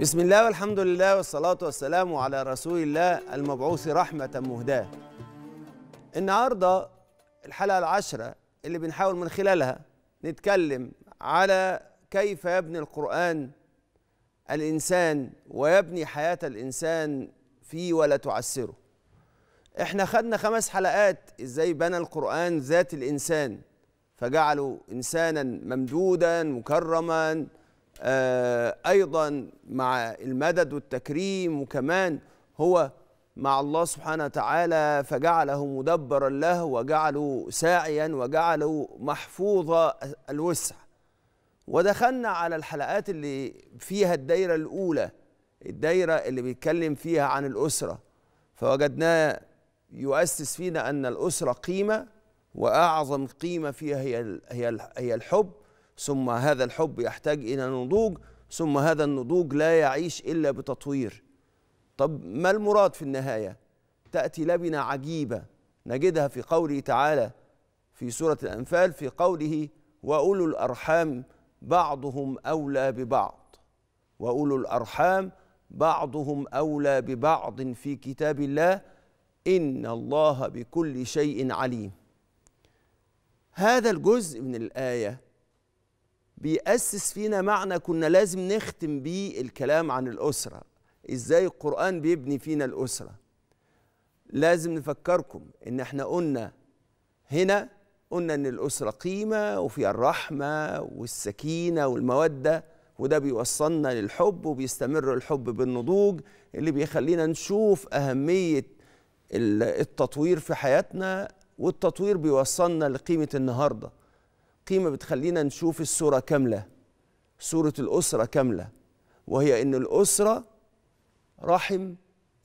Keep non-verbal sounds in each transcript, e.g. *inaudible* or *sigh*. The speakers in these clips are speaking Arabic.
بسم الله والحمد لله والصلاة والسلام على رسول الله المبعوث رحمة مهداة النهاردة الحلقة العشرة اللي بنحاول من خلالها نتكلم على كيف يبني القرآن الإنسان ويبني حياة الإنسان فيه ولا تعسره احنا خدنا خمس حلقات ازاي بنى القرآن ذات الإنسان فجعله إنسانا ممدودا مكرما آه، ايضا مع المدد والتكريم وكمان هو مع الله سبحانه وتعالى فجعله مدبرا له وجعله ساعيا وجعله محفوظ الوسع ودخلنا على الحلقات اللي فيها الدايره الاولى الدايره اللي بيتكلم فيها عن الاسره فوجدناه يؤسس فينا ان الاسره قيمه واعظم قيمه فيها هي هي الحب ثم هذا الحب يحتاج إلى نضوج ثم هذا النضوج لا يعيش إلا بتطوير طب ما المراد في النهاية تأتي لبنة عجيبة نجدها في قوله تعالى في سورة الأنفال في قوله وأولو الأرحام بعضهم أولى ببعض وأولو الأرحام بعضهم أولى ببعض في كتاب الله إن الله بكل شيء عليم هذا الجزء من الآية بيأسس فينا معنى كنا لازم نختم بيه الكلام عن الأسرة إزاي القرآن بيبني فينا الأسرة لازم نفكركم إن إحنا قلنا هنا قلنا إن الأسرة قيمة وفيها الرحمة والسكينة والمودة وده بيوصلنا للحب وبيستمر الحب بالنضوج اللي بيخلينا نشوف أهمية التطوير في حياتنا والتطوير بيوصلنا لقيمة النهارده القيمة بتخلينا نشوف الصورة كاملة صورة الأسرة كاملة وهي إن الأسرة رحم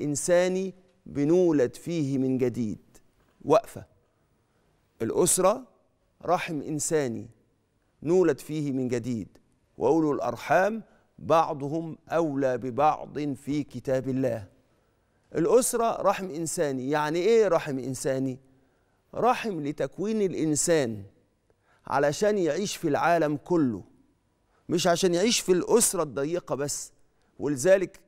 إنساني بنولد فيه من جديد وقفة الأسرة رحم إنساني نولد فيه من جديد وأولو الأرحام بعضهم أولى ببعض في كتاب الله الأسرة رحم إنساني يعني إيه رحم إنساني؟ رحم لتكوين الإنسان علشان يعيش في العالم كله مش عشان يعيش في الأسرة الضيقة بس ولذلك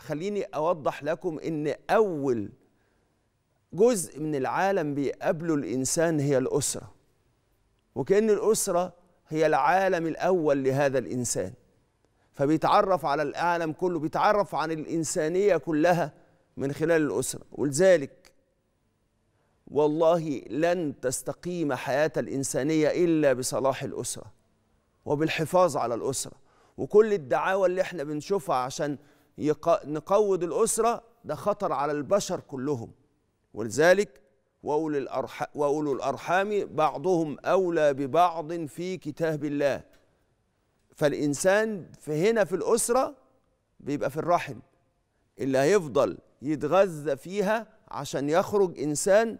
خليني أوضح لكم إن أول جزء من العالم بيقابله الإنسان هي الأسرة وكأن الأسرة هي العالم الأول لهذا الإنسان فبيتعرف على العالم كله بيتعرف عن الإنسانية كلها من خلال الأسرة ولذلك والله لن تستقيم حياة الإنسانية إلا بصلاح الأسرة وبالحفاظ على الأسرة وكل الدعاوى اللي احنا بنشوفها عشان يق... نقود الأسرة ده خطر على البشر كلهم ولذلك وأولي, الأرح... وأولو الأرحام بعضهم أولى ببعض في كتاب الله فالإنسان في هنا في الأسرة بيبقى في الرحم اللي هيفضل يتغذى فيها عشان يخرج إنسان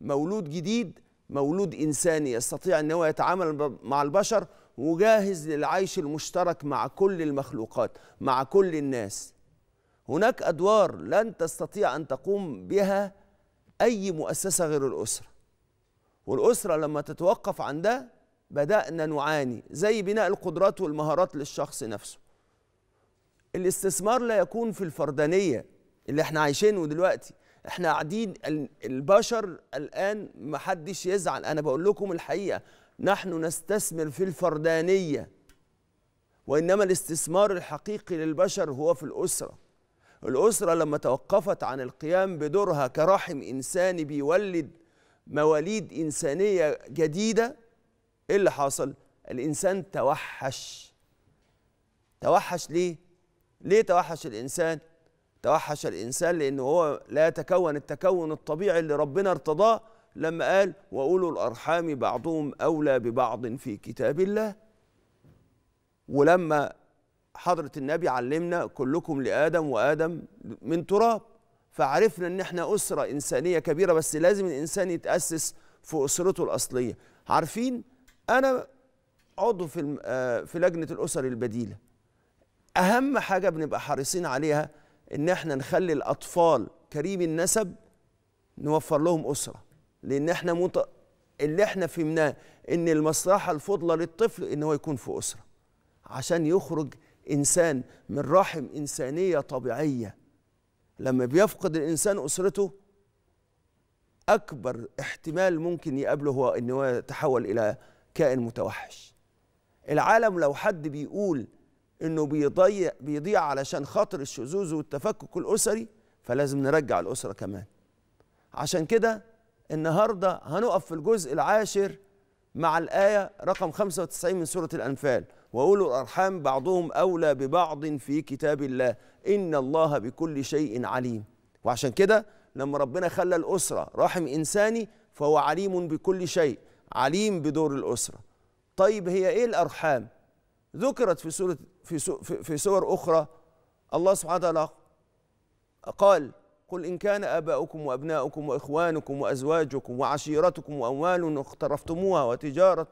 مولود جديد مولود إنساني يستطيع أن هو يتعامل مع البشر وجاهز للعيش المشترك مع كل المخلوقات مع كل الناس هناك أدوار لن تستطيع أن تقوم بها أي مؤسسة غير الأسرة والأسرة لما تتوقف عندها ده بدأنا نعاني زي بناء القدرات والمهارات للشخص نفسه الاستثمار لا يكون في الفردانية اللي احنا عايشينه دلوقتي احنا قاعدين البشر الان ما حدش يزعل انا بقول لكم الحقيقه نحن نستثمر في الفردانيه وانما الاستثمار الحقيقي للبشر هو في الاسره الاسره لما توقفت عن القيام بدورها كرحم انساني بيولد مواليد انسانيه جديده ايه اللي حصل الانسان توحش توحش ليه ليه توحش الانسان توحش الإنسان لأنه هو لا يتكون التكون الطبيعي اللي ربنا ارتضاه لما قال وأولو الأرحام بعضهم أولى ببعض في كتاب الله ولما حضرة النبي علمنا كلكم لآدم وآدم من تراب فعرفنا إن إحنا أسرة إنسانية كبيرة بس لازم الإنسان يتأسس في أسرته الأصلية عارفين أنا عضو في آه، في لجنة الأسر البديلة أهم حاجة بنبقى حريصين عليها ان احنا نخلي الاطفال كريم النسب نوفر لهم اسره لان احنا مت... اللي احنا فهمناه ان المصلحه الفضلى للطفل ان هو يكون في اسره عشان يخرج انسان من رحم انسانيه طبيعيه لما بيفقد الانسان اسرته اكبر احتمال ممكن يقابله هو ان هو يتحول الى كائن متوحش العالم لو حد بيقول انه بيضيع بيضيع علشان خاطر الشذوذ والتفكك الاسري فلازم نرجع الاسره كمان عشان كده النهارده هنقف في الجزء العاشر مع الايه رقم 95 من سوره الانفال واولو الارحام بعضهم اولى ببعض في كتاب الله ان الله بكل شيء عليم وعشان كده لما ربنا خلى الاسره رحم انساني فهو عليم بكل شيء عليم بدور الاسره طيب هي ايه الارحام ذكرت في سوره في في سور أخرى الله سبحانه وتعالى قال قل إن كان آباؤكم وأبناؤكم وإخوانكم وأزواجكم وعشيرتكم وأموال اقترفتموها وتجارة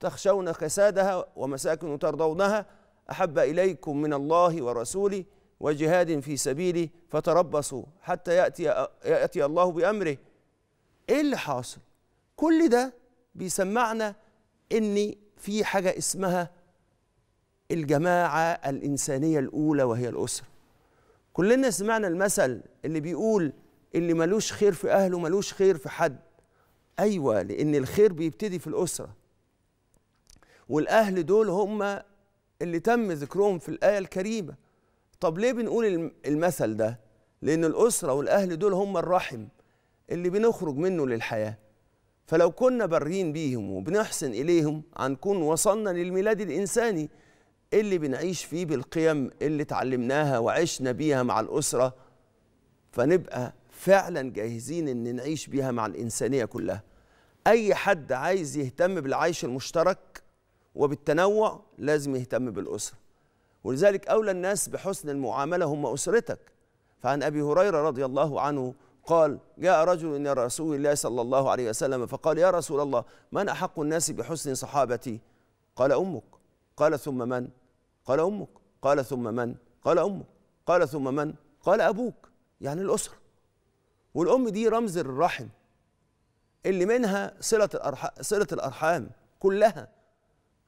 تخشون كسادها ومساكن ترضونها أحب إليكم من الله ورسوله وجهاد في سبيله فتربصوا حتى يأتي, يأتي الله بأمره إيه اللي حاصل؟ كل ده بيسمعنا إن في حاجة اسمها الجماعة الإنسانية الأولى وهي الأسرة كلنا سمعنا المثل اللي بيقول اللي ملوش خير في أهله ملوش خير في حد أيوة لأن الخير بيبتدي في الأسرة والأهل دول هم اللي تم ذكرهم في الآية الكريمة طب ليه بنقول المثل ده لأن الأسرة والأهل دول هم الرحم اللي بنخرج منه للحياة فلو كنا برين بيهم وبنحسن إليهم هنكون وصلنا للميلاد الإنساني اللي بنعيش فيه بالقيم اللي اتعلمناها وعشنا بيها مع الأسرة فنبقى فعلا جاهزين ان نعيش بيها مع الإنسانية كلها أي حد عايز يهتم بالعيش المشترك وبالتنوع لازم يهتم بالأسرة ولذلك أولى الناس بحسن المعاملة هم أسرتك فعن أبي هريرة رضي الله عنه قال جاء رجل إلى رسول الله صلى الله عليه وسلم فقال يا رسول الله من أحق الناس بحسن صحابتي قال أمك قال ثم من قال امك قال ثم من قال امك قال ثم من قال ابوك يعني الاسره والام دي رمز الرحم اللي منها صله الارحام صله الارحام كلها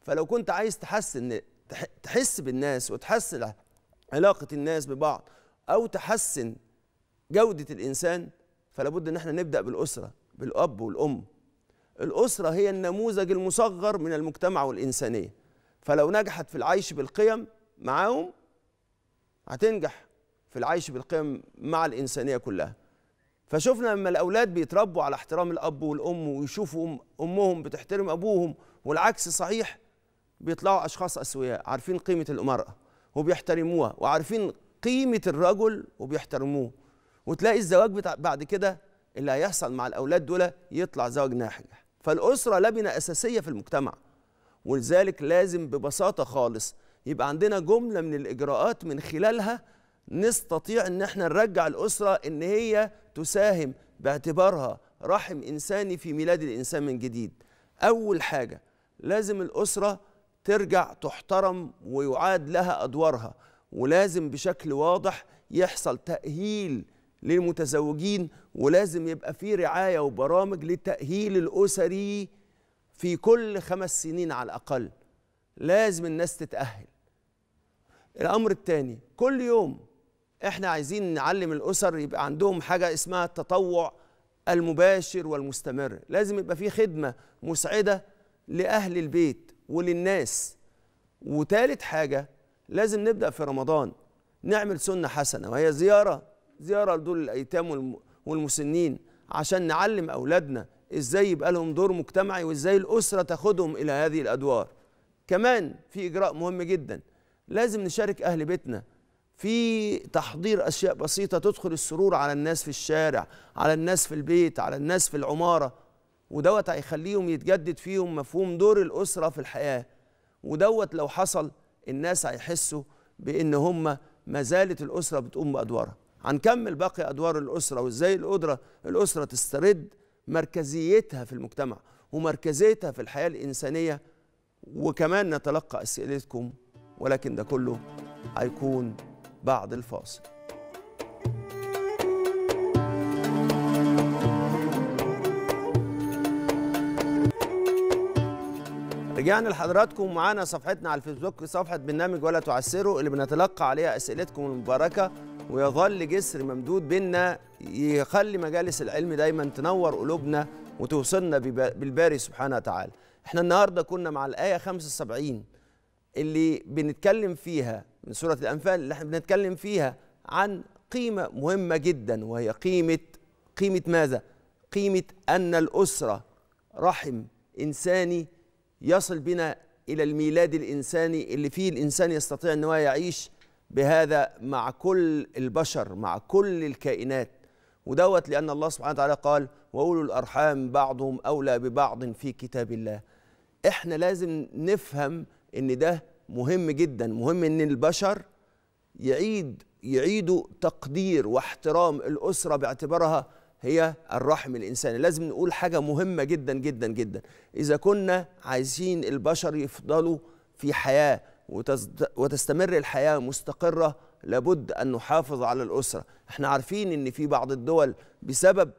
فلو كنت عايز تحسن تحس بالناس وتحسن علاقه الناس ببعض او تحسن جوده الانسان فلا بد ان احنا نبدا بالاسره بالاب والام الاسره هي النموذج المصغر من المجتمع والانسانيه فلو نجحت في العيش بالقيم معاهم هتنجح في العيش بالقيم مع الإنسانية كلها فشفنا لما الأولاد بيتربوا على احترام الأب والأم ويشوفوا أمهم بتحترم أبوهم والعكس صحيح بيطلعوا أشخاص أسوياء عارفين قيمة المرأة وبيحترموها وعارفين قيمة الرجل وبيحترموه وتلاقي الزواج بتاع بعد كده اللي هيحصل مع الأولاد دول يطلع زواج ناجح فالأسرة لبنة أساسية في المجتمع ولذلك لازم ببساطه خالص يبقى عندنا جمله من الاجراءات من خلالها نستطيع ان احنا نرجع الاسره ان هي تساهم باعتبارها رحم انساني في ميلاد الانسان من جديد اول حاجه لازم الاسره ترجع تحترم ويعاد لها ادوارها ولازم بشكل واضح يحصل تاهيل للمتزوجين ولازم يبقى في رعايه وبرامج للتاهيل الاسري في كل خمس سنين على الأقل لازم الناس تتأهل الأمر الثاني كل يوم احنا عايزين نعلم الأسر يبقى عندهم حاجة اسمها التطوع المباشر والمستمر لازم يبقى في خدمة مسعدة لأهل البيت وللناس وتالت حاجة لازم نبدأ في رمضان نعمل سنة حسنة وهي زيارة زيارة لدول الأيتام والمسنين عشان نعلم أولادنا ازاي يبقى لهم دور مجتمعي وازاي الاسره تاخدهم الى هذه الادوار كمان في اجراء مهم جدا لازم نشارك اهل بيتنا في تحضير اشياء بسيطه تدخل السرور على الناس في الشارع على الناس في البيت على الناس في العماره ودوت هيخليهم يتجدد فيهم مفهوم دور الاسره في الحياه ودوت لو حصل الناس هيحسوا بان هم ما زالت الاسره بتقوم بادوارها هنكمل باقي ادوار الاسره وازاي القدره الاسره تسترد مركزيتها في المجتمع ومركزيتها في الحياة الإنسانية وكمان نتلقى أسئلتكم ولكن ده كله هيكون بعد الفاصل رجعنا لحضراتكم معانا صفحتنا على الفيسبوك صفحة برنامج ولا تعسره اللي بنتلقى عليها أسئلتكم المباركة ويظل جسر ممدود بينا يخلي مجالس العلم دايما تنور قلوبنا وتوصلنا بالباري سبحانه وتعالى احنا النهارده كنا مع الايه 75 اللي بنتكلم فيها من سوره الانفال اللي احنا بنتكلم فيها عن قيمه مهمه جدا وهي قيمه قيمه ماذا قيمه ان الاسره رحم انساني يصل بنا الى الميلاد الانساني اللي فيه الانسان يستطيع ان هو يعيش بهذا مع كل البشر مع كل الكائنات ودوت لأن الله سبحانه وتعالى قال وأولو الأرحام بعضهم أولى ببعض في كتاب الله إحنا لازم نفهم إن ده مهم جدا مهم إن البشر يعيد يعيدوا تقدير واحترام الأسرة باعتبارها هي الرحم الإنساني لازم نقول حاجة مهمة جدا جدا جدا إذا كنا عايزين البشر يفضلوا في حياة وتستمر الحياة مستقرة لابد أن نحافظ على الأسرة احنا عارفين أن في بعض الدول بسبب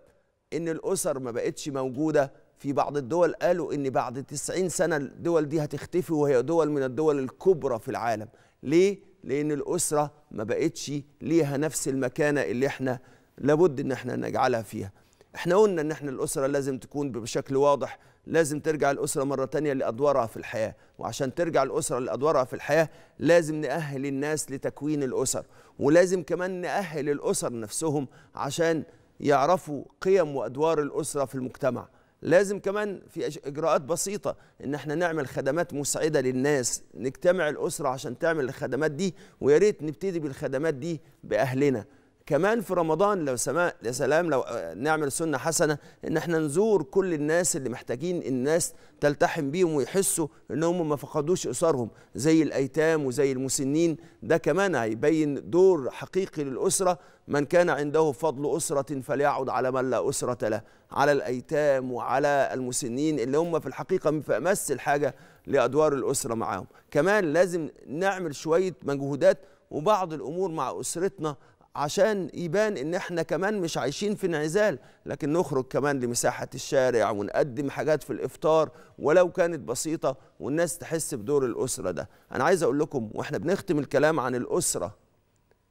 أن الأسر ما بقتش موجودة في بعض الدول قالوا أن بعد 90 سنة الدول دي هتختفي وهي دول من الدول الكبرى في العالم ليه؟ لأن الأسرة ما بقتش ليها نفس المكانة اللي احنا لابد أن احنا نجعلها فيها احنا قلنا أن احنا الأسرة لازم تكون بشكل واضح لازم ترجع الأسرة مرة تانية لأدوارها في الحياة وعشان ترجع الأسرة لأدوارها في الحياة لازم نأهل الناس لتكوين الأسر ولازم كمان نأهل الأسر نفسهم عشان يعرفوا قيم وأدوار الأسرة في المجتمع لازم كمان في إجراءات بسيطة إن احنا نعمل خدمات مسعدة للناس نجتمع الأسرة عشان تعمل الخدمات دي ويا ريت نبتدي بالخدمات دي بأهلنا كمان في رمضان لو سماء يا سلام لو آه، نعمل سنه حسنه ان احنا نزور كل الناس اللي محتاجين الناس تلتحم بيهم ويحسوا ان هم ما فقدوش اسرهم زي الايتام وزي المسنين ده كمان هيبين دور حقيقي للاسره من كان عنده فضل اسره فليعد على من لا اسره له على الايتام وعلى المسنين اللي هم في الحقيقه في امس الحاجه لادوار الاسره معاهم كمان لازم نعمل شويه مجهودات وبعض الامور مع اسرتنا عشان يبان ان احنا كمان مش عايشين في انعزال لكن نخرج كمان لمساحة الشارع ونقدم حاجات في الافطار ولو كانت بسيطة والناس تحس بدور الاسرة ده انا عايز اقول لكم واحنا بنختم الكلام عن الاسرة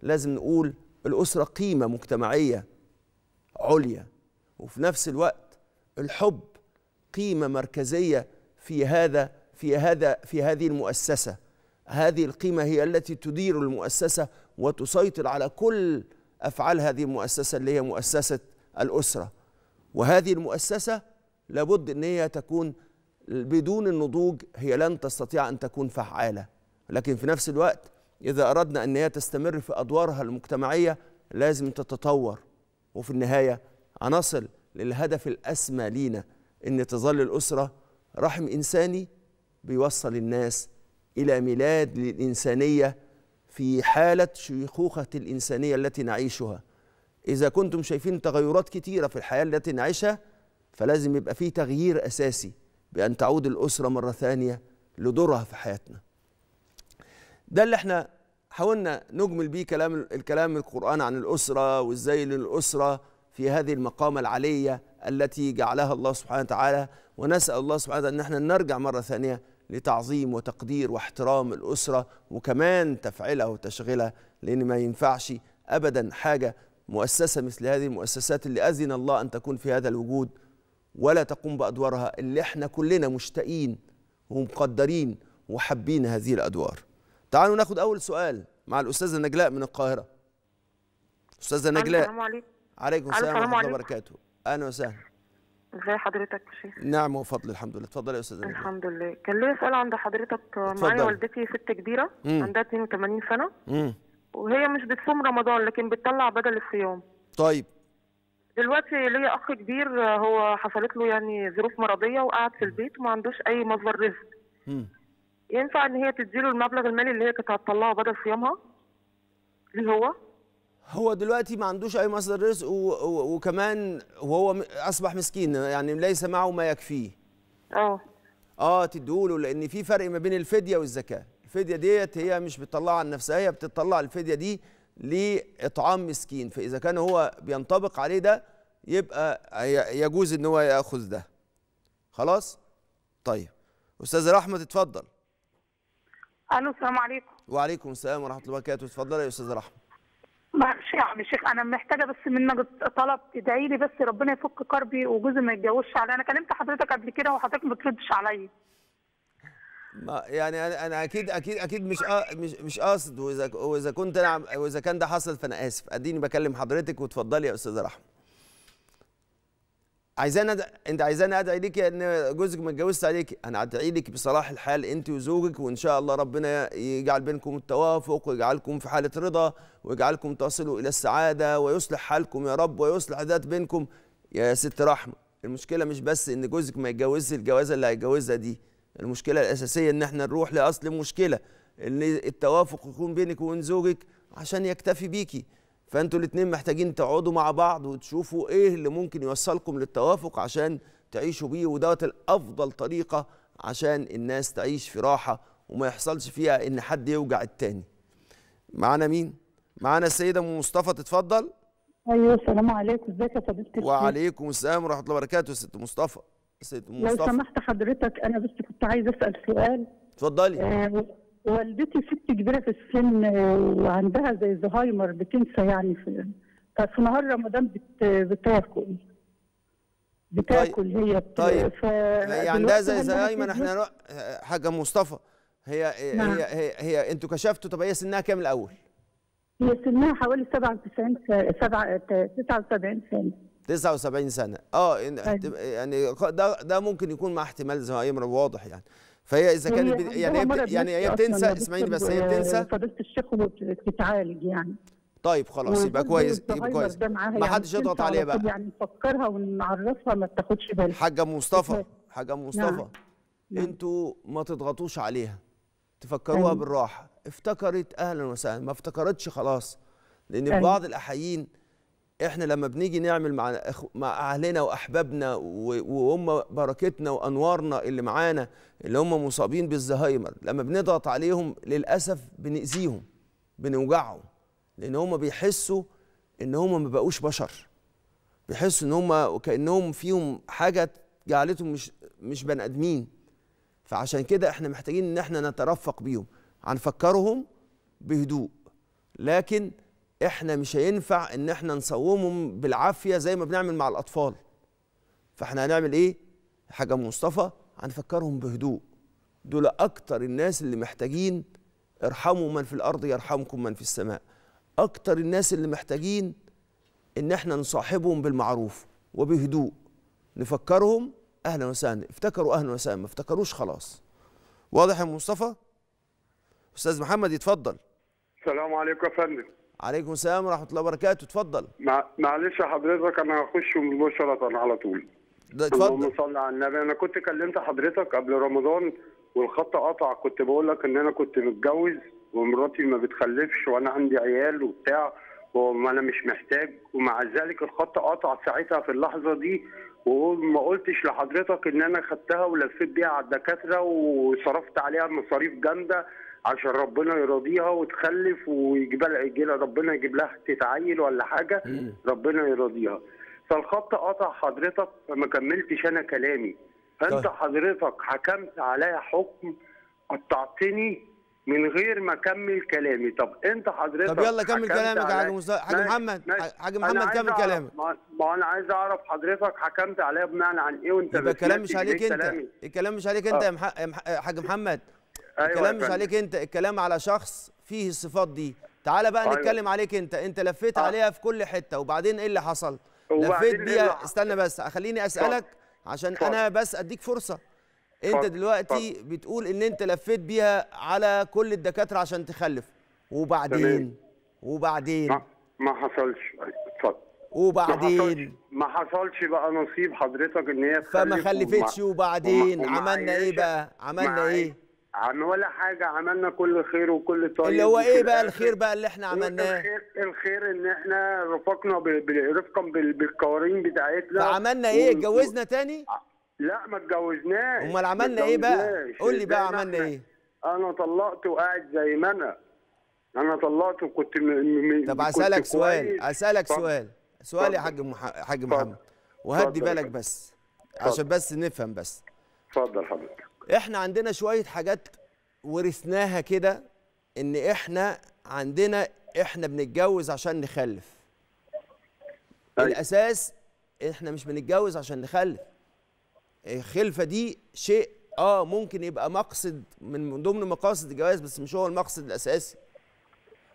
لازم نقول الاسرة قيمة مجتمعية عليا وفي نفس الوقت الحب قيمة مركزية في هذا في هذا في هذه المؤسسة هذه القيمة هي التي تدير المؤسسة وتسيطر على كل أفعال هذه المؤسسة اللي هي مؤسسة الأسرة وهذه المؤسسة لابد أن هي تكون بدون النضوج هي لن تستطيع أن تكون فعالة لكن في نفس الوقت إذا أردنا أن هي تستمر في أدوارها المجتمعية لازم تتطور وفي النهاية هنصل للهدف الأسمى لينا أن تظل الأسرة رحم إنساني بيوصل الناس إلى ميلاد للإنسانية في حالة شيخوخة الإنسانية التي نعيشها إذا كنتم شايفين تغيرات كتيرة في الحياة التي نعيشها فلازم يبقى في تغيير أساسي بأن تعود الأسرة مرة ثانية لدورها في حياتنا ده اللي احنا حاولنا نجمل بيه كلام الكلام القرآن عن الأسرة وإزاي للأسرة في هذه المقامة العلية التي جعلها الله سبحانه وتعالى ونسأل الله سبحانه وتعالى أن احنا نرجع مرة ثانية لتعظيم وتقدير واحترام الأسرة وكمان تفعيلها وتشغيلها لأن ما ينفعش أبدا حاجة مؤسسة مثل هذه المؤسسات اللي أذن الله أن تكون في هذا الوجود ولا تقوم بأدوارها اللي احنا كلنا مشتاقين ومقدرين وحابين هذه الأدوار تعالوا ناخد أول سؤال مع الأستاذة نجلاء من القاهرة أستاذة نجلاء السلام عليكم عليكم السلام ورحمة الله وبركاته أهلا وسهلا ازي حضرتك يا شيخ؟ نعم وفضل الحمد لله، اتفضل يا استاذة الحمد لله، كان ليا سؤال عند حضرتك معايا والدتي ست كبيرة مم. عندها 82 سنة مم. وهي مش بتصوم رمضان لكن بتطلع بدل الصيام طيب دلوقتي ليا اخ كبير هو حصلت له يعني ظروف مرضيه وقعد في البيت وما عندوش اي مصدر رزق ينفع ان هي تديله المبلغ المالي اللي هي كانت هتطلعه بدل صيامها اللي هو هو دلوقتي ما عندوش اي مصدر رزق وكمان وهو اصبح مسكين يعني ليس معه ما يكفيه اه اه تديهوله لان في فرق ما بين الفديه والزكاه الفديه ديت هي مش بتطلعها عن نفسها هي بتطلع الفديه دي لاطعام مسكين فاذا كان هو بينطبق عليه ده يبقى يجوز ان هو ياخذ ده خلاص طيب استاذه رحمه اتفضل الو السلام عليكم وعليكم السلام ورحمه الله وبركاته اتفضلي يا استاذه رحمه معلش يا يعني عم الشيخ انا محتاجه بس منك طلب تدعي لي بس ربنا يفك كربي وجوزي ما يتجوزش عليا انا كلمت حضرتك قبل كده وحضرتك ما بتردش عليا ما يعني انا انا اكيد اكيد اكيد مش مش مش قاصد واذا واذا كنت انا واذا كان ده حصل فانا اسف اديني بكلم حضرتك وتفضلي يا استاذه رحمه عايزاني أد... انت عايزاني ادعي ليكي ان جوزك ما اتجوزش عليكي انا ادعي لك بصلاح الحال انت وزوجك وان شاء الله ربنا يجعل بينكم التوافق ويجعلكم في حاله رضا ويجعلكم تصلوا الى السعاده ويصلح حالكم يا رب ويصلح ذات بينكم يا ست رحمه المشكله مش بس ان جوزك ما يتجوزش الجوازه اللي هيتجوزها دي المشكله الاساسيه ان احنا نروح لاصل المشكله ان التوافق يكون بينك وبين زوجك عشان يكتفي بيكي فانتوا الاثنين محتاجين تقعدوا مع بعض وتشوفوا ايه اللي ممكن يوصلكم للتوافق عشان تعيشوا بيه ودوت الافضل طريقه عشان الناس تعيش في راحه وما يحصلش فيها ان حد يوجع التاني معانا مين معانا السيده ام مصطفى تتفضل ايوه السلام عليكم ازيك يا فضيله وعليكم السلام ورحمه الله وبركاته يا ست مصطفى ست مصطفى لو سمحت حضرتك انا بس كنت عايزه اسال سؤال اتفضلي آه والدتي ست كبيره في السن وعندها زي الزهايمر بتنسى يعني في ففي نهار رمضان بت... بتاكل بتاكل طيب. هي بت... طيب ف... هي يعني عندها زي زهايمر احنا نروح اه، اه، حاجه مصطفى هي اه، هي نعم. هي, هي انتوا كشفتوا طب هي سنها كام الاول؟ هي سنها حوالي 97 سنه 7 79 سنه 79 سنه اه طيب. يعني ده ده ممكن يكون مع احتمال زهايمر واضح يعني فهي اذا كانت بد... يعني يعني هي يعني بتنسى اسمعيني بس هي بتنسى آه، فضيله الشيخ وبتتعالج يعني طيب خلاص يبقى كويس يبقى كويس ما يعني حدش يضغط عليها بقى يعني نفكرها ونعرفها ما تاخدش بالها حاجه مصطفى حاجه نعم. مصطفى نعم. انتوا ما تضغطوش عليها تفكروها أيه. بالراحه افتكرت اهلا وسهلا ما افتكرتش خلاص لان أيه. بعض الاحايين احنا لما بنيجي نعمل مع أخو مع اهلنا واحبابنا وهم بركتنا وانوارنا اللي معانا اللي هم مصابين بالزهايمر لما بنضغط عليهم للاسف بنأذيهم بنوجعهم لان هم بيحسوا ان هم ما بقوش بشر بيحسوا ان هم وكانهم فيهم حاجه جعلتهم مش مش بني ادمين فعشان كده احنا محتاجين ان احنا نترفق بيهم هنفكرهم بهدوء لكن احنا مش هينفع ان احنا نصومهم بالعافيه زي ما بنعمل مع الاطفال فاحنا هنعمل ايه حاجه مصطفى هنفكرهم بهدوء دول اكتر الناس اللي محتاجين ارحموا من في الارض يرحمكم من في السماء اكتر الناس اللي محتاجين ان احنا نصاحبهم بالمعروف وبهدوء نفكرهم اهلا وسهلا افتكروا اهلا وسهلا ما افتكروش خلاص واضح يا مصطفى استاذ محمد يتفضل السلام عليكم يا فندم عليكم السلام ورحمه الله وبركاته اتفضل مع... معلش حضرتك انا هخش مباشره على طول اتفضل صل على النبي انا كنت كلمت حضرتك قبل رمضان والخط قطع كنت بقول لك ان انا كنت متجوز ومراتي ما بتخلفش وانا عندي عيال وبتاع وما انا مش محتاج ومع ذلك الخط قطع ساعتها في اللحظه دي وما قلتش لحضرتك ان انا خدتها ولفيت بيها على الدكاتره وصرفت عليها مصاريف جامده عشان ربنا يرضيها وتخلف ويجبل عجلة ربنا يجيب لها تتعيل ولا حاجه ربنا يرضيها فالخط قطع حضرتك فما كملتش انا كلامي فانت طيب. حضرتك حكمت عليا حكم قطعتني من غير ما اكمل كلامي طب انت حضرتك طب يلا كمل كلامك يا حاج محمد حاج محمد كمل كلامك ما انا عايز اعرف حضرتك حكمت عليا بمعنى عن ايه وانت الكلام مش عليك انت الكلام مش عليك انت يا آه. حاج محمد أيوة الكلام مش عليك انت الكلام على شخص فيه الصفات دي تعالى بقى أيوة. نتكلم عليك انت انت لفيت آه. عليها في كل حته وبعدين ايه اللي حصل لفيت إيه بيها استنى بس خليني اسالك طب. عشان طب. انا بس اديك فرصه انت طب. دلوقتي بتقول ان انت لفيت بيها على كل الدكاتره عشان تخلف وبعدين تمام. وبعدين ما, ما حصلش أيوة، اتفضل وبعدين ما حصلش. ما حصلش بقى نصيب حضرتك ان هي فما خلفتش وبعدين عملنا ايه بقى عملنا ايه عم ولا حاجة عملنا كل خير وكل طيب اللي هو ايه بقى الخير بقى اللي احنا عملناه؟ الخير الخير ان احنا رفقنا رفقا بالقوانين بتاعتنا فعملنا ايه؟ اتجوزنا تاني؟ آه، لا ما اتجوزناش امال عملنا ايه بقى؟ قول لي بقى عملنا ايه؟ انا طلقت وقاعد زي ما انا انا طلقت وكنت م... م... طب اسالك سؤال اسالك سؤال سؤال يا حاج حاج محمد وهدي بالك بس عشان بس نفهم بس اتفضل حضرتك احنا عندنا شويه حاجات ورثناها كده ان احنا عندنا احنا بنتجوز عشان نخلف أي. طيب. الاساس احنا مش بنتجوز عشان نخلف الخلفه دي شيء اه ممكن يبقى مقصد من ضمن مقاصد الجواز بس مش هو المقصد الاساسي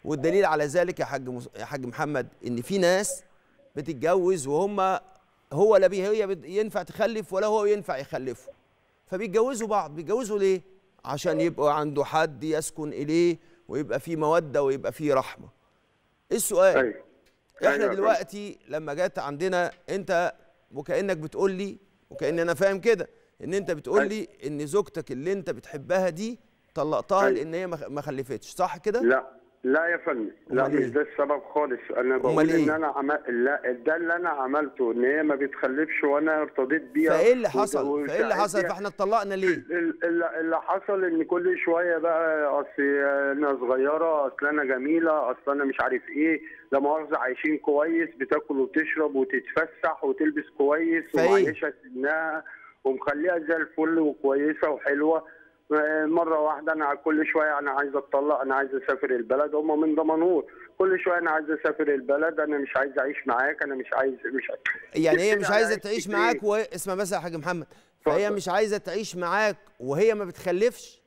والدليل على ذلك يا حاج يا حاج محمد ان في ناس بتتجوز وهم هو لا هي ينفع تخلف ولا هو ينفع يخلفه فبيتجوزوا بعض بيتجوزوا ليه عشان يبقى عنده حد يسكن اليه ويبقى فيه موده ويبقى فيه رحمه إيه السؤال أيوة. احنا أيوه دلوقتي لما جت عندنا انت وكانك بتقول لي وكان انا فاهم كده ان انت بتقول لي أيوه. ان زوجتك اللي انت بتحبها دي طلقتها أيوه. لان هي ما خلفتش صح كده لا لا يا فندم لا مش إيه؟ ده السبب خالص انا بقول إيه؟ ان انا عمل لا ده اللي انا عملته ان هي ما بتخلفش وانا ارتضيت بيها فايه اللي حصل؟ فايه اللي حصل؟ فاحنا اتطلقنا ليه؟ اللي حصل ان كل شويه بقى اصل انا صغيره اصل انا جميله اصل انا مش عارف ايه لا مؤاخذه عايشين كويس بتاكل وتشرب وتتفسح وتلبس كويس ومعيشه سنها ومخليها زي الفل وكويسه وحلوه مره واحده انا كل شويه انا عايز اتطلق انا عايز اسافر البلد هم من ضمنهور كل شويه انا عايز اسافر البلد انا مش عايز اعيش معاك انا مش عايز مش عايز. يعني هي مش عايزه تعيش إيه؟ معاك واسمع اسمع بس يا حاج محمد فهي مش عايزه تعيش معاك وهي ما بتخلفش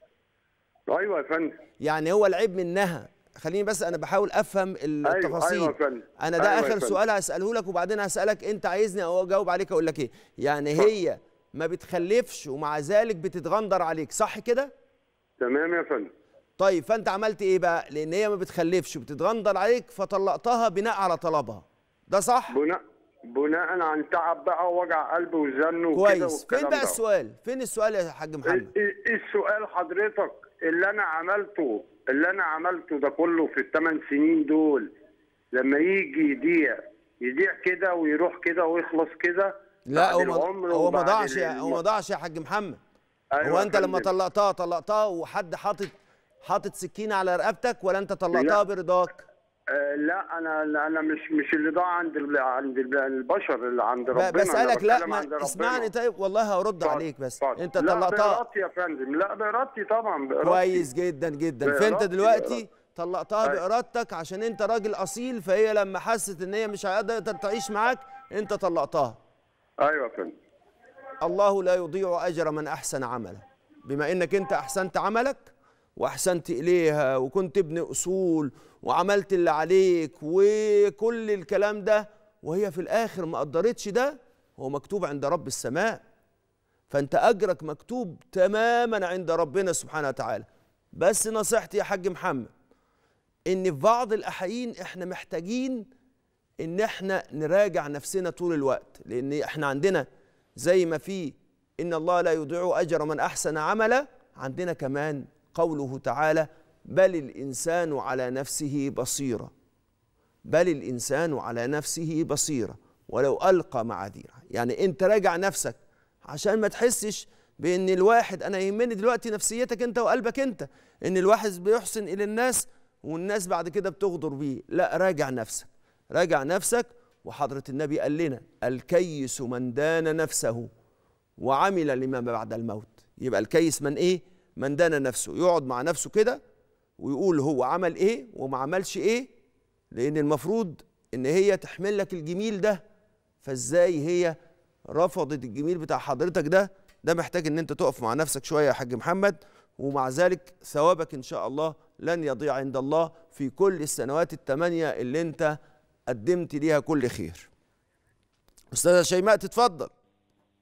ايوه يا فندم يعني هو العيب منها خليني بس انا بحاول افهم التفاصيل أيوة أيوة انا ده أيوة اخر سؤال هساله لك وبعدين هسالك انت عايزني اجاوب عليك اقول لك ايه يعني هي ما بتخلفش ومع ذلك بتتغندر عليك صح كده تمام يا فندم طيب فانت عملت ايه بقى لان هي ما بتخلفش وبتتغندر عليك فطلقتها بناء على طلبها ده صح بناء بناء عن تعب بقى ووجع قلب وزن وكده كويس فين بقى السؤال فين السؤال يا حاج إيه، محمد إيه، إيه السؤال حضرتك اللي انا عملته اللي انا عملته ده كله في الثمان سنين دول لما يجي يبيع يبيع كده ويروح كده ويخلص كده لا هو هو ما ضاعش هو ما ضاعش يا حاج محمد أيوة هو انت لما طلقتها طلقتها وحد حاطط حاطط سكينه على رقبتك ولا انت طلقتها برضاك؟ آه، لا انا انا مش مش اللي ضاع عند عند البشر اللي عند ربنا بسالك لا ما اسمعني طيب والله هرد عليك بس طبعا. انت طلقتها لا بارادتي يا فندم لا بارادتي طبعا بإرادتي. كويس جدا جدا فانت دلوقتي طلقتها أيوة. بارادتك عشان انت راجل اصيل فهي لما حست ان هي مش هتقدر تعيش معاك انت طلقتها ايوه فندم الله لا يضيع اجر من احسن عمله بما انك انت احسنت عملك واحسنت اليها وكنت ابن اصول وعملت اللي عليك وكل الكلام ده وهي في الاخر ما قدرتش ده هو مكتوب عند رب السماء فانت اجرك مكتوب تماما عند ربنا سبحانه وتعالى بس نصيحتي يا حاج محمد ان في بعض الاحايين احنا محتاجين ان احنا نراجع نفسنا طول الوقت لان احنا عندنا زي ما في ان الله لا يضيع اجر من احسن عملا عندنا كمان قوله تعالى بل الانسان على نفسه بصيره بل الانسان على نفسه بصيره ولو القى معاذيره يعني انت راجع نفسك عشان ما تحسش بان الواحد انا يهمني دلوقتي نفسيتك انت وقلبك انت ان الواحد بيحسن الى الناس والناس بعد كده بتغدر بيه لا راجع نفسك راجع نفسك وحضرة النبي قال لنا الكيس من دان نفسه وعمل لما بعد الموت يبقى الكيس من ايه من دان نفسه يقعد مع نفسه كده ويقول هو عمل ايه وما عملش ايه لان المفروض ان هي تحمل لك الجميل ده فازاي هي رفضت الجميل بتاع حضرتك ده ده محتاج ان انت تقف مع نفسك شويه يا حاج محمد ومع ذلك ثوابك ان شاء الله لن يضيع عند الله في كل السنوات الثمانيه اللي انت قدمت ليها كل خير استاذه شيماء تتفضل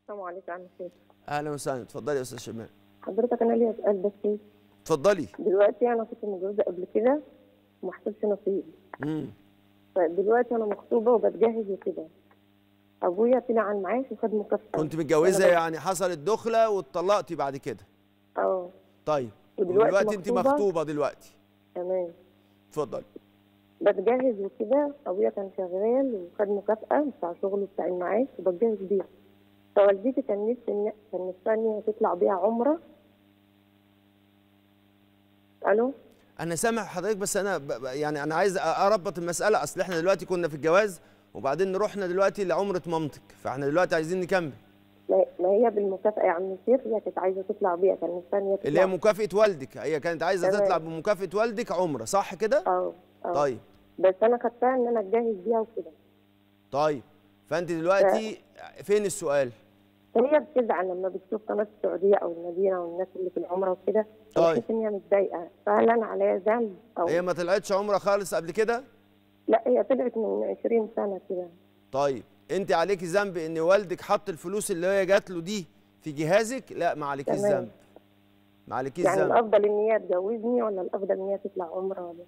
السلام عليكم يا عم اهلا وسهلا اتفضلي يا استاذه شيماء حضرتك انا ليا سؤال بس اتفضلي دلوقتي انا كنت متجوزه قبل كده وما حصلش نصيب امم فدلوقتي انا مخطوبه وبتجهز وكده ابويا طلع على المعاش وخد مكافاه كنت متجوزه يعني حصلت دخله واتطلقتي بعد كده اه طيب دلوقتي ودلوقتي انت مخطوبه دلوقتي تمام اتفضلي بتجهز وكده ابويا كان شغال وخد مكافاه بتاع شغله بتاع المعاش وبتجهز بيها فوالدتي كان نفسي ان كان نفسي ان تطلع بيها عمره الو انا سامع حضرتك بس انا ب... يعني انا عايز اربط المساله اصل احنا دلوقتي كنا في الجواز وبعدين رحنا دلوقتي لعمره مامتك فاحنا دلوقتي عايزين نكمل ما هي بالمكافاه يا عم سيف هي كانت عايزه تطلع بيها كان مستنيه اللي هي مكافاه والدك هي كانت عايزه تطلع بمكافاه والدك عمره صح كده؟ اه طيب بس انا خدتها ان انا اتجهز بيها وكده طيب فانت دلوقتي ف... فين السؤال هي بتزعل لما بتشوف قناه السعوديه او المدينه والناس اللي في العمره وكده طيب بتحس ان هي متضايقه فهل انا عليا ذنب او هي ما طلعتش عمره خالص قبل كده؟ لا هي طلعت من 20 سنه كده طيب انت عليكي ذنب ان والدك حط الفلوس اللي هي جات له دي في جهازك؟ لا ما عليكيش ذنب ما عليكيش يعني ذنب يعني الافضل ان هي تجوزني ولا الافضل ان هي تطلع عمره ولا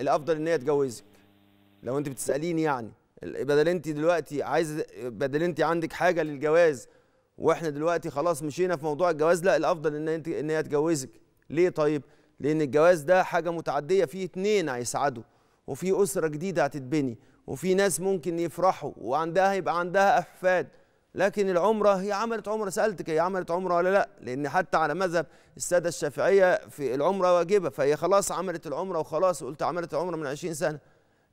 الافضل ان هي تجوزك لو انت بتساليني يعني بدل انت دلوقتي عايز بدل انت عندك حاجه للجواز واحنا دلوقتي خلاص مشينا في موضوع الجواز لا الافضل ان انت ان هي تجوزك ليه طيب لان الجواز ده حاجه متعديه في اتنين هيسعدوا وفي اسره جديده هتتبني وفي ناس ممكن يفرحوا وعندها يبقى عندها احفاد لكن العمرة هي عملت عمرة سألتك هي عملت عمرة ولا لا لأن حتى على مذهب السادة الشافعية في العمرة واجبة فهي خلاص عملت العمرة وخلاص قلت عملت العمرة من 20 سنة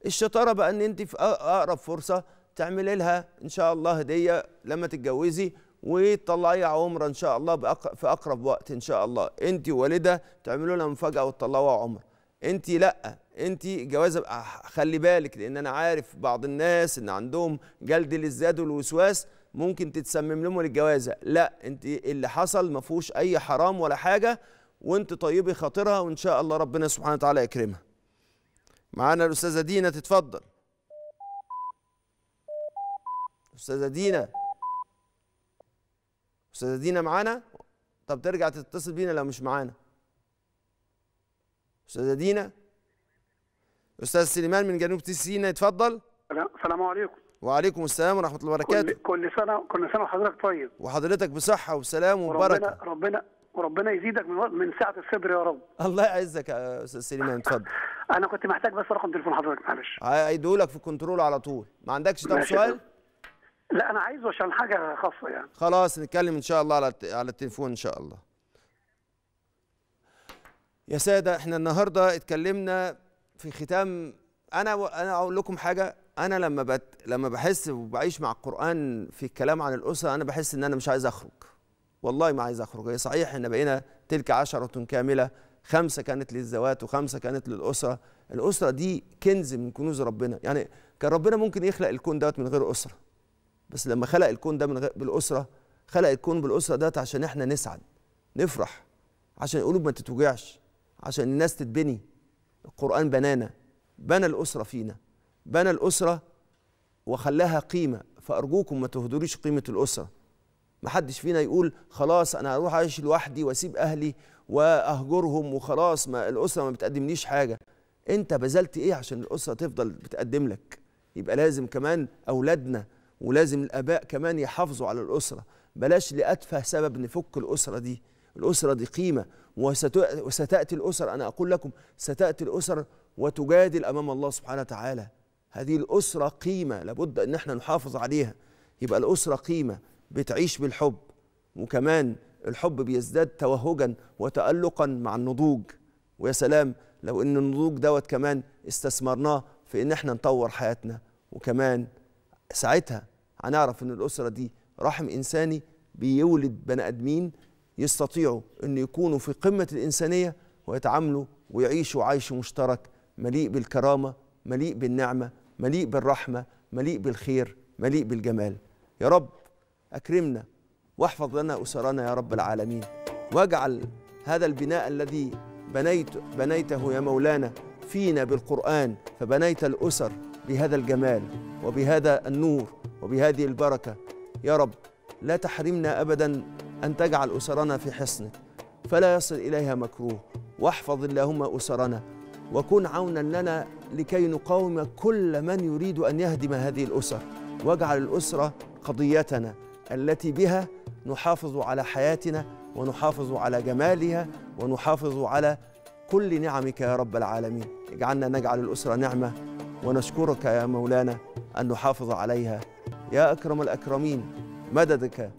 الشطارة بقى أن أنت في أقرب فرصة تعملي لها إن شاء الله هدية لما تتجوزي وتطلعيها عمرة إن شاء الله في أقرب وقت إن شاء الله أنت ووالدها تعملوا لها مفاجأة وتطلعوها عمرة أنت لأ انت جوازه خلي بالك لان انا عارف بعض الناس ان عندهم جلد للزاد والوسواس ممكن تتسمم لهم الجوازه لا انت اللي حصل ما فيهوش اي حرام ولا حاجه وانت طيبي خاطرها وان شاء الله ربنا سبحانه وتعالى يكرمها معانا الاستاذه دينا تتفضل استاذه دينا استاذه دينا معانا طب ترجع تتصل بينا لو مش معانا استاذه دينا استاذ سليمان من جنوب سيناء اتفضل السلام عليكم وعليكم السلام ورحمه الله وبركاته كل, كل سنه كل سنه وحضرتك طيب وحضرتك بصحه وسلام وبركه ربنا ربنا وربنا يزيدك من من سعه الصبر يا رب الله يعزك يا استاذ سليمان اتفضل *laughs* انا كنت محتاج بس رقم تليفون حضرتك معلش هيديهولك في الكنترول على طول ما عندكش طب سؤال لا انا عايزه عشان حاجه خاصه يعني خلاص نتكلم ان شاء الله على على التليفون ان شاء الله يا ساده احنا النهارده اتكلمنا في ختام انا انا اقول لكم حاجه انا لما بت... لما بحس وبعيش مع القران في الكلام عن الاسره انا بحس ان انا مش عايز اخرج والله ما عايز اخرج هي صحيح ان بقينا تلك عشره كامله خمسه كانت للزوات وخمسه كانت للاسره الاسره دي كنز من كنوز ربنا يعني كان ربنا ممكن يخلق الكون دوت من غير اسره بس لما خلق الكون ده من غير بالاسره خلق الكون بالاسره دوت عشان احنا نسعد نفرح عشان القلوب ما تتوجعش عشان الناس تتبني القران بنانا بنى الاسره فينا بنى الأسرة وخلاها قيمة فأرجوكم ما تهدروش قيمة الأسرة ما حدش فينا يقول خلاص أنا هروح أعيش لوحدي وأسيب أهلي وأهجرهم وخلاص ما الأسرة ما بتقدمليش حاجة أنت بذلت إيه عشان الأسرة تفضل بتقدم لك يبقى لازم كمان أولادنا ولازم الآباء كمان يحافظوا على الأسرة بلاش لأتفه سبب نفك الأسرة دي الأسرة دي قيمة وستأتي الأسر أنا أقول لكم ستأتي الأسر وتجادل أمام الله سبحانه وتعالى هذه الأسرة قيمة لابد أن احنا نحافظ عليها يبقى الأسرة قيمة بتعيش بالحب وكمان الحب بيزداد توهجا وتألقا مع النضوج ويا سلام لو ان النضوج دوت كمان استثمرناه في ان احنا نطور حياتنا وكمان ساعتها هنعرف ان الاسره دي رحم انساني بيولد بني ادمين يستطيعوا ان يكونوا في قمه الانسانيه ويتعاملوا ويعيشوا عيش مشترك مليء بالكرامه مليء بالنعمه مليء بالرحمه مليء بالخير مليء بالجمال يا رب اكرمنا واحفظ لنا اسرنا يا رب العالمين واجعل هذا البناء الذي بنيت بنيته يا مولانا فينا بالقران فبنيت الاسر بهذا الجمال وبهذا النور وبهذه البركه يا رب لا تحرمنا ابدا ان تجعل اسرنا في حصنك فلا يصل اليها مكروه واحفظ اللهم اسرنا وكن عونا لنا لكي نقاوم كل من يريد أن يهدم هذه الأسر واجعل الأسرة قضيتنا التي بها نحافظ على حياتنا ونحافظ على جمالها ونحافظ على كل نعمك يا رب العالمين اجعلنا نجعل الأسرة نعمة ونشكرك يا مولانا أن نحافظ عليها يا أكرم الأكرمين مددك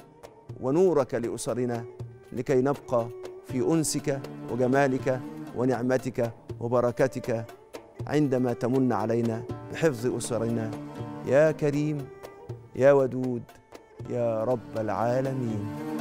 ونورك لأسرنا لكي نبقى في أنسك وجمالك ونعمتك وبركاتك عندما تمن علينا بحفظ أسرنا يا كريم يا ودود يا رب العالمين